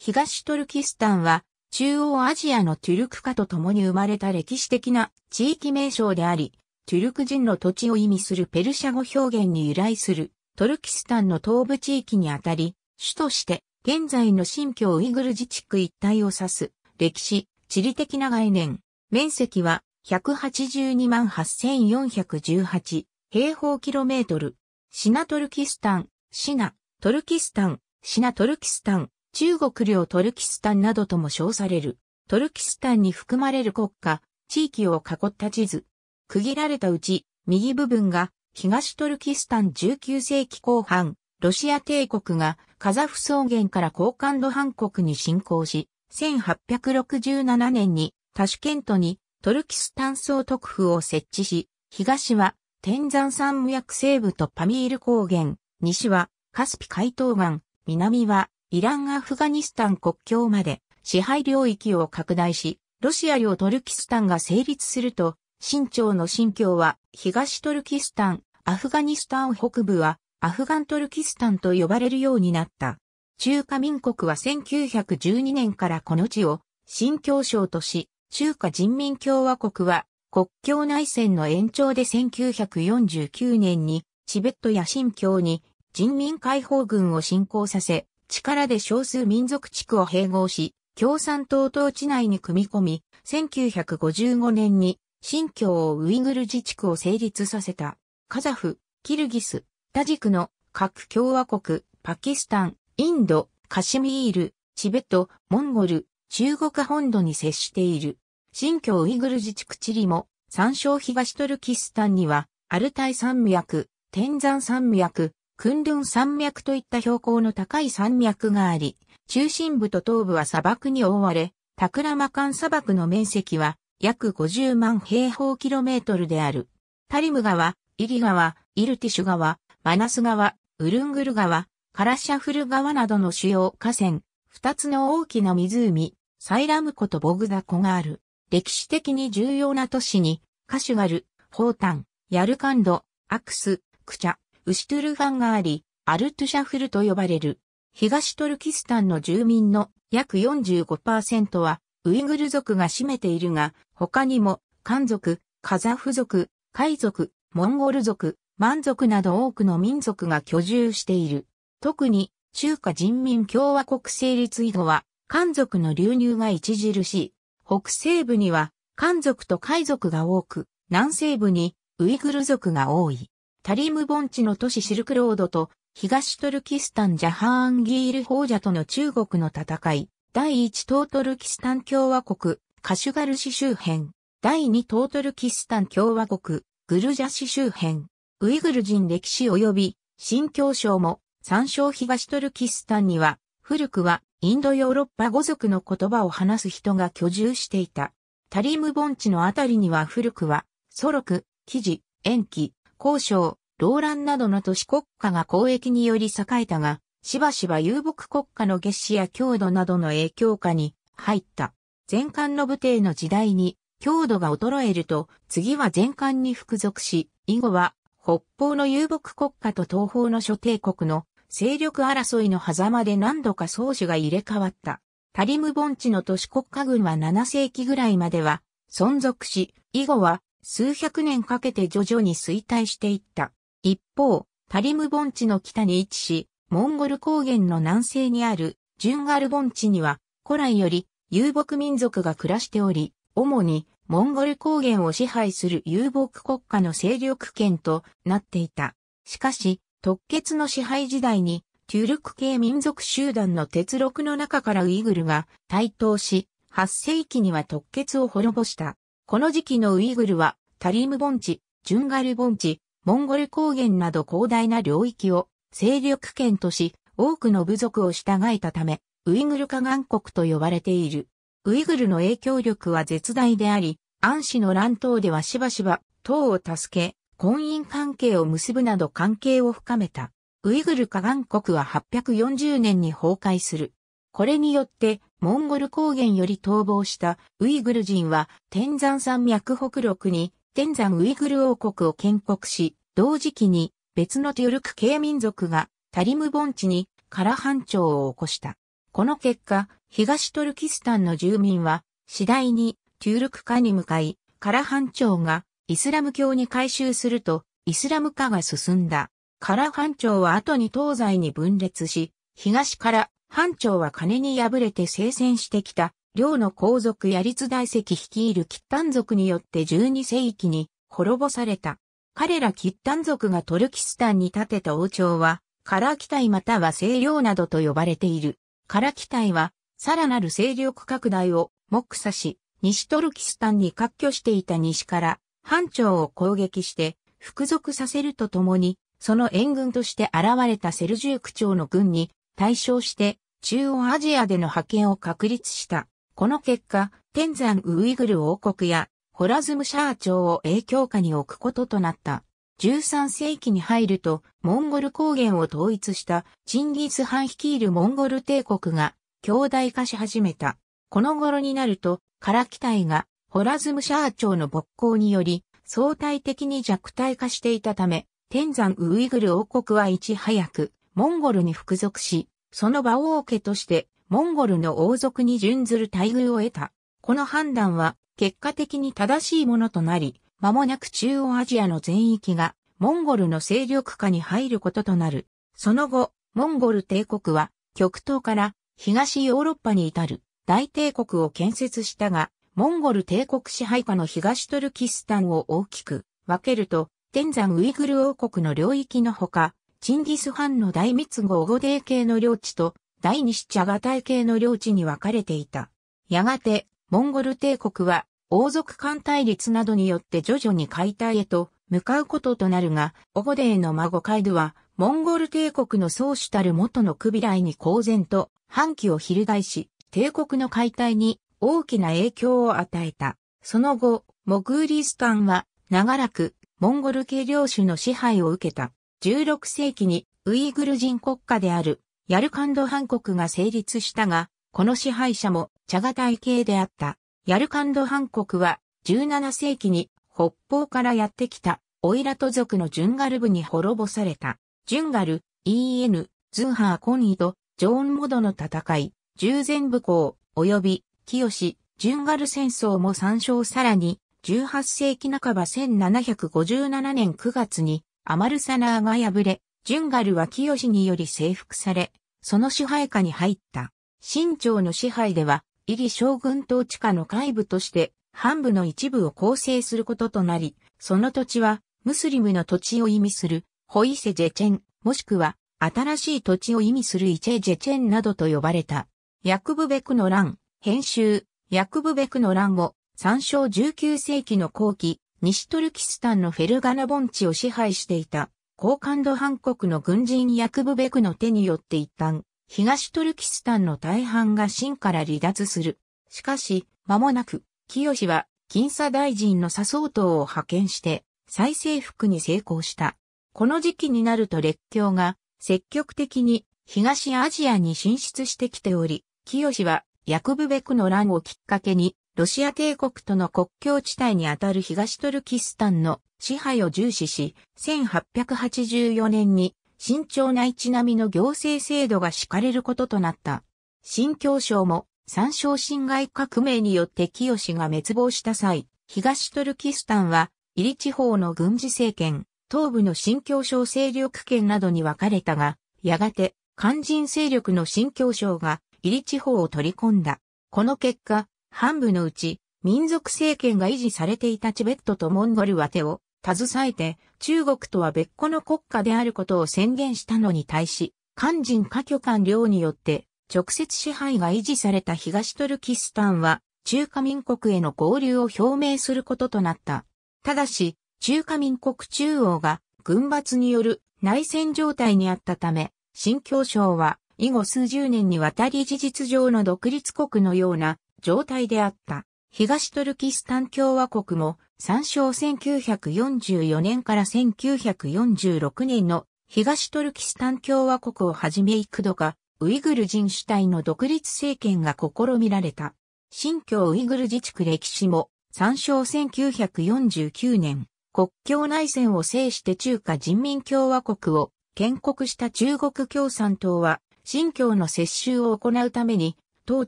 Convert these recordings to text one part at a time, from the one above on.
東トルキスタンは中央アジアのトゥルク化と共に生まれた歴史的な地域名称であり、トゥルク人の土地を意味するペルシャ語表現に由来するトルキスタンの東部地域にあたり、主として現在の新疆ウイグル自治区一帯を指す歴史、地理的な概念、面積は182万8418平方キロメートル。シナトルキスタン、シナ、トルキスタン、シナトルキスタン、中国領トルキスタンなどとも称される、トルキスタンに含まれる国家、地域を囲った地図。区切られたうち、右部分が東トルキスタン19世紀後半、ロシア帝国がカザフ草原から高感度半国に侵攻し、1867年にタシュケントにトルキスタン総督府を設置し、東は天山山脈西部とパミール高原、西はカスピ海東岸、南はイラン・アフガニスタン国境まで支配領域を拡大し、ロシア領トルキスタンが成立すると、新朝の新疆は東トルキスタン、アフガニスタン北部はアフガントルキスタンと呼ばれるようになった。中華民国は1912年からこの地を新疆省とし、中華人民共和国は国境内戦の延長で1949年にチベットや新疆に人民解放軍を侵攻させ、力で少数民族地区を併合し、共産党統治内に組み込み、1955年に新疆ウイグル自治区を成立させた、カザフ、キルギス、タジクの各共和国、パキスタン、インド、カシミール、チベット、モンゴル、中国本土に接している。新疆ウイグル自治区チリも、山椒東トルキスタンには、アルタイ山脈、天山山脈、訓ン山脈といった標高の高い山脈があり、中心部と東部は砂漠に覆われ、タクラマカン砂漠の面積は約50万平方キロメートルである。タリム川、イリ川、イルティシュ川、マナス川、ウルングル川、カラシャフル川などの主要河川、二つの大きな湖、サイラム湖とボグダ湖がある。歴史的に重要な都市に、カシュガル、ホータン、ヤルカンド、アクス、クチャ、ウシトゥルファンがあり、アルトゥシャフルと呼ばれる。東トルキスタンの住民の約45%はウイグル族が占めているが、他にも漢族、カザフ族、海族、モンゴル族、満族など多くの民族が居住している。特に中華人民共和国成立以後は漢族の流入が著しい。北西部には漢族と海族が多く、南西部にウイグル族が多い。タリム盆地の都市シルクロードと東トルキスタンジャハーンギール法者との中国の戦い、第1東トルキスタン共和国、カシュガル市周辺、第2東トルキスタン共和国、グルジャ市周辺、ウイグル人歴史及び新教省も参照東トルキスタンには古くはインドヨーロッパ語族の言葉を話す人が居住していた。タリム盆地のあたりには古くは、ソロク、キジ、エンキ、交渉、ローランなどの都市国家が交易により栄えたが、しばしば遊牧国家の月子や強度などの影響下に入った。前漢の武帝の時代に強度が衰えると、次は前漢に服属し、以後は北方の遊牧国家と東方の諸帝国の勢力争いの狭間で何度か宗主が入れ替わった。タリム盆地の都市国家軍は7世紀ぐらいまでは存続し、以後は数百年かけて徐々に衰退していった。一方、タリム盆地の北に位置し、モンゴル高原の南西にあるジュンガル盆地には古来より遊牧民族が暮らしており、主にモンゴル高原を支配する遊牧国家の勢力圏となっていた。しかし、特決の支配時代に、トゥルク系民族集団の鉄録の中からウイグルが台頭し、8世紀には特決を滅ぼした。この時期のウイグルは、タリム盆地、ジュンガル盆地、モンゴル高原など広大な領域を勢力圏とし、多くの部族を従えたため、ウイグル化岸国と呼ばれている。ウイグルの影響力は絶大であり、安氏の乱闘ではしばしば、党を助け、婚姻関係を結ぶなど関係を深めた。ウイグル化岸国は840年に崩壊する。これによって、モンゴル高原より逃亡したウイグル人は、天山山脈北麓に、天山ウイグル王国を建国し、同時期に別のトゥルク系民族がタリム盆地にカラハン朝を起こした。この結果、東トルキスタンの住民は、次第にトゥルク化に向かい、カラハン朝がイスラム教に改修すると、イスラム化が進んだ。カラ半朝は後に東西に分裂し、東から班長は金に敗れて聖戦してきた、領の皇族や立大石率いる吉丹族によって12世紀に滅ぼされた。彼ら吉丹族がトルキスタンに建てた王朝は、カラキイまたは西領などと呼ばれている。カラキイは、さらなる勢力拡大を目指し、西トルキスタンに割拠していた西から、班長を攻撃して、服属させるとともに、その援軍として現れたセルジューク朝の軍に対象して中央アジアでの覇権を確立した。この結果、天山ウイグル王国やホラズムシャー朝を影響下に置くこととなった。13世紀に入ると、モンゴル高原を統一したチンギス・ハン率いるモンゴル帝国が強大化し始めた。この頃になると、カラキタイがホラズムシャー朝の勃興により相対的に弱体化していたため、天山ウイグル王国はいち早くモンゴルに服属し、その馬王家としてモンゴルの王族に準ずる待遇を得た。この判断は結果的に正しいものとなり、間もなく中央アジアの全域がモンゴルの勢力下に入ることとなる。その後、モンゴル帝国は極東から東ヨーロッパに至る大帝国を建設したが、モンゴル帝国支配下の東トルキスタンを大きく分けると、天山ウイグル王国の領域のほか、チンギス・ハンの大密ゴデー系の領地と第二子チャガタイ系の領地に分かれていた。やがて、モンゴル帝国は王族間対立などによって徐々に解体へと向かうこととなるが、オゴデーの孫カイドゥは、モンゴル帝国の宗主たる元のクビライに公然と反旗を翻し、帝国の解体に大きな影響を与えた。その後、モグーリスタンは長らくモンゴル系領主の支配を受けた。16世紀にウイグル人国家であるヤルカンドハ国が成立したが、この支配者もチャガ隊系であった。ヤルカンドハ国は17世紀に北方からやってきたオイラト族のジュンガル部に滅ぼされた。ジュンガル、EN、ズンハー・コニーとジョーン・モドの戦い、従前部校、及び、清、ジュンガル戦争も参照さらに、18世紀半ば1757年9月に、アマルサナーが敗れ、ジュンガルは清により征服され、その支配下に入った。新朝の支配では、イリ将軍統治下の外部として、半部の一部を構成することとなり、その土地は、ムスリムの土地を意味する、ホイセジェチェン、もしくは、新しい土地を意味するイチェジェチェンなどと呼ばれた。ヤクブベクの乱、編集、ヤクブベクの乱を、参照19世紀の後期、西トルキスタンのフェルガナ盆地を支配していた、高感度半国の軍人ヤクブベクの手によって一旦、東トルキスタンの大半が清から離脱する。しかし、間もなく、清は、金佐大臣の佐総統を派遣して、再征服に成功した。この時期になると列強が、積極的に、東アジアに進出してきており、清は、ヤクブベクの乱をきっかけに、ロシア帝国との国境地帯にあたる東トルキスタンの支配を重視し、1884年に慎重な一並みの行政制度が敷かれることとなった。新教省も参照侵害革命によって清が滅亡した際、東トルキスタンは、イリ地方の軍事政権、東部の新教省勢力圏などに分かれたが、やがて、肝心勢力の新教省が、イリ地方を取り込んだ。この結果、半部のうち、民族政権が維持されていたチベットとモンゴルは手を携えて中国とは別個の国家であることを宣言したのに対し、肝心科挙官領によって直接支配が維持された東トルキスタンは中華民国への合流を表明することとなった。ただし、中華民国中央が軍閥による内戦状態にあったため、新教省は以後数十年にわたり事実上の独立国のような状態であった。東トルキスタン共和国も、参照1944年から1946年の東トルキスタン共和国をはじめ幾度か、ウイグル人主体の独立政権が試みられた。新疆ウイグル自治区歴史も、参照1949年、国境内戦を制して中華人民共和国を建国した中国共産党は、新疆の接収を行うために東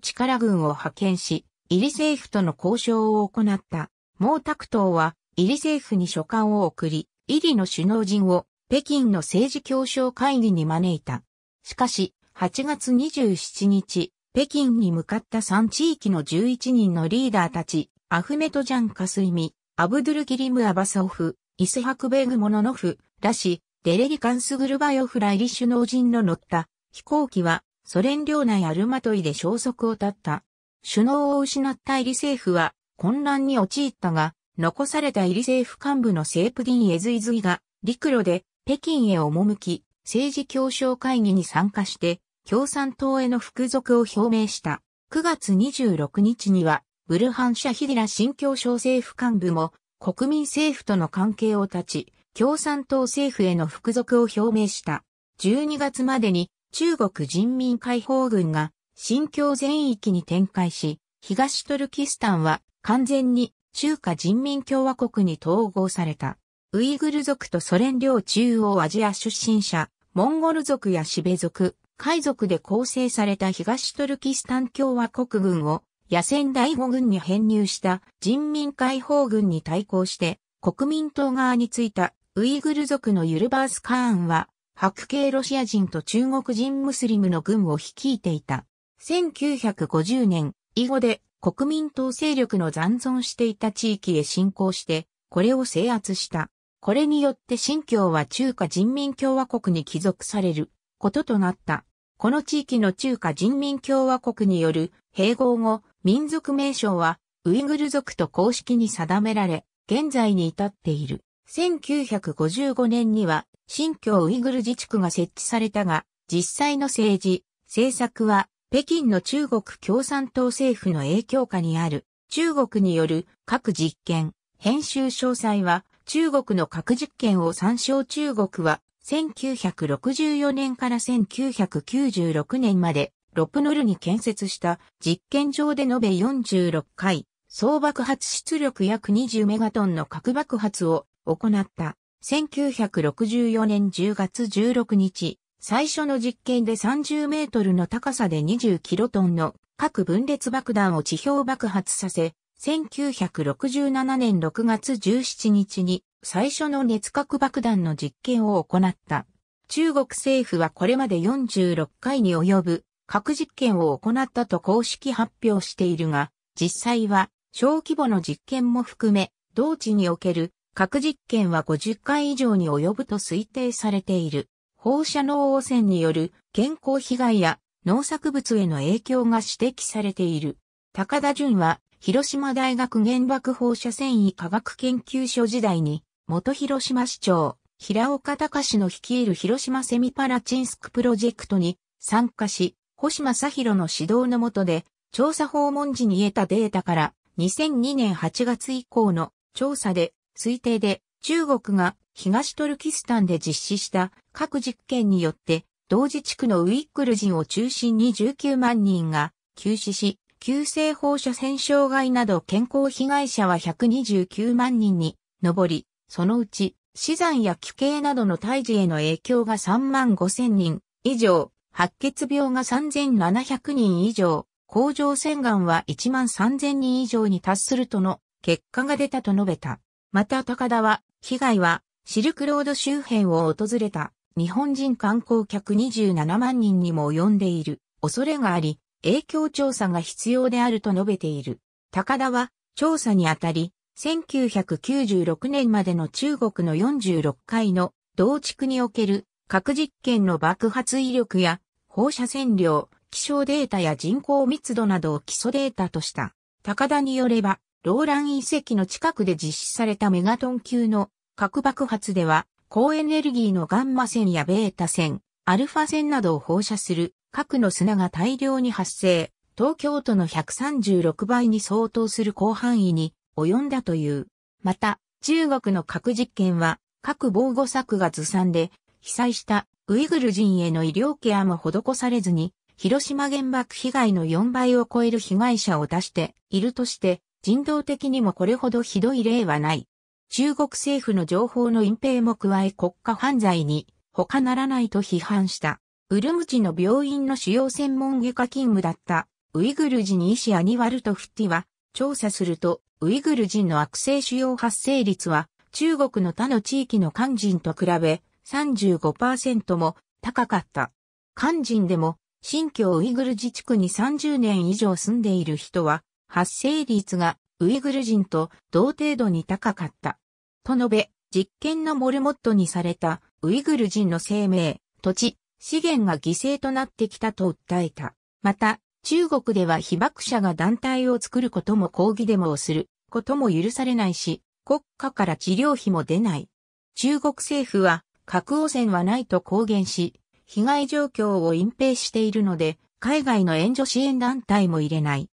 力軍を派遣し、イリ政府との交渉を行った。毛沢東は、イリ政府に書簡を送り、イリの首脳陣を北京の政治協商会議に招いた。しかし、8月27日、北京に向かった3地域の11人のリーダーたち、アフメトジャン・カスイミ、アブドゥル・ギリム・アバサオフ、イスハクベグ・モノノフ、ラシ、デレリカンス・グルバヨフライリ首脳陣の乗った飛行機はソ連領内アルマトイで消息を絶った。首脳を失ったイリ政府は混乱に陥ったが、残されたイリ政府幹部のセープディン・エズイズイが陸路で北京へ赴き、政治協商会議に参加して共産党への服属を表明した。9月26日には、ブルハンシャヒデラ新共商政府幹部も国民政府との関係を断ち、共産党政府への服属を表明した。12月までに中国人民解放軍が新疆全域に展開し、東トルキスタンは完全に中華人民共和国に統合された。ウイグル族とソ連領中央アジア出身者、モンゴル族やシベ族、海族で構成された東トルキスタン共和国軍を野戦第5軍に編入した人民解放軍に対抗して国民党側についたウイグル族のユルバース・カーンは白系ロシア人と中国人ムスリムの軍を率いていた。1950年、以後で国民党勢力の残存していた地域へ侵攻して、これを制圧した。これによって新疆は中華人民共和国に帰属されることとなった。この地域の中華人民共和国による併合後、民族名称はウイグル族と公式に定められ、現在に至っている。1955年には新疆ウイグル自治区が設置されたが、実際の政治、政策は北京の中国共産党政府の影響下にある中国による核実験、編集詳細は中国の核実験を参照中国は1964年から1996年までロプノルに建設した実験場で延べ46回総爆発出力約20メガトンの核爆発を行った。1964年10月16日、最初の実験で30メートルの高さで20キロトンの核分裂爆弾を地表爆発させ、1967年6月17日に最初の熱核爆弾の実験を行った。中国政府はこれまで46回に及ぶ核実験を行ったと公式発表しているが、実際は小規模の実験も含め、同地における核実験は50回以上に及ぶと推定されている。放射能汚染による健康被害や農作物への影響が指摘されている。高田純は、広島大学原爆放射繊維科学研究所時代に、元広島市長、平岡隆の率いる広島セミパラチンスクプロジェクトに参加し、星正宏の指導の下で、調査訪問時に得たデータから、2002年8月以降の調査で推定で中国が東トルキスタンで実施した核実験によって同時地区のウイッグル人を中心に19万人が急死し、急性放射線障害など健康被害者は129万人に上り、そのうち死産や奇形などの胎児への影響が3万5千人以上、白血病が3700人以上、甲状腺がんは1万3000人以上に達するとの結果が出たと述べた。また高田は、被害は、シルクロード周辺を訪れた日本人観光客27万人にも及んでいる恐れがあり、影響調査が必要であると述べている。高田は、調査にあたり、1996年までの中国の46回の同地区における核実験の爆発威力や放射線量、気象データや人口密度などを基礎データとした。高田によれば、ローラン遺跡の近くで実施されたメガトン級の核爆発では、高エネルギーのガンマ線やベータ線、アルファ線などを放射する核の砂が大量に発生、東京都の136倍に相当する広範囲に及んだという。また、中国の核実験は、核防護策がずさんで、被災したウイグル人への医療ケアも施されずに、広島原爆被害の4倍を超える被害者を出しているとして、人道的にもこれほどひどい例はない。中国政府の情報の隠蔽も加え国家犯罪に他ならないと批判した。ウルムチの病院の主要専門外科勤務だったウイグル人医師アニワルト・フッティは調査するとウイグル人の悪性腫瘍発生率は中国の他の地域の肝人と比べ35%も高かった。肝人でも新疆ウイグル自治区に30年以上住んでいる人は発生率がウイグル人と同程度に高かった。と述べ、実験のモルモットにされたウイグル人の生命、土地、資源が犠牲となってきたと訴えた。また、中国では被爆者が団体を作ることも抗議デモをすることも許されないし、国家から治療費も出ない。中国政府は核汚染はないと公言し、被害状況を隠蔽しているので、海外の援助支援団体も入れない。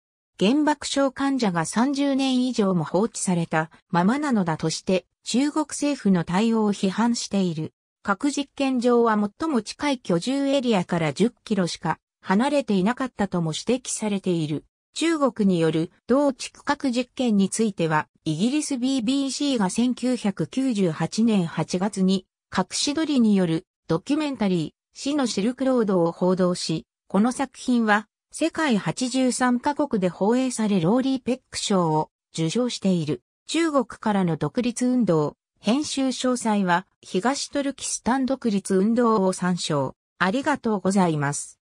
原爆症患者が30年以上も放置されたままなのだとして中国政府の対応を批判している。核実験場は最も近い居住エリアから10キロしか離れていなかったとも指摘されている。中国による同地区核実験については、イギリス BBC が1998年8月に、隠し撮りによるドキュメンタリー、死のシルクロードを報道し、この作品は世界83カ国で放映されローリー・ペック賞を受賞している。中国からの独立運動、編集詳細は東トルキスタン独立運動を参照。ありがとうございます。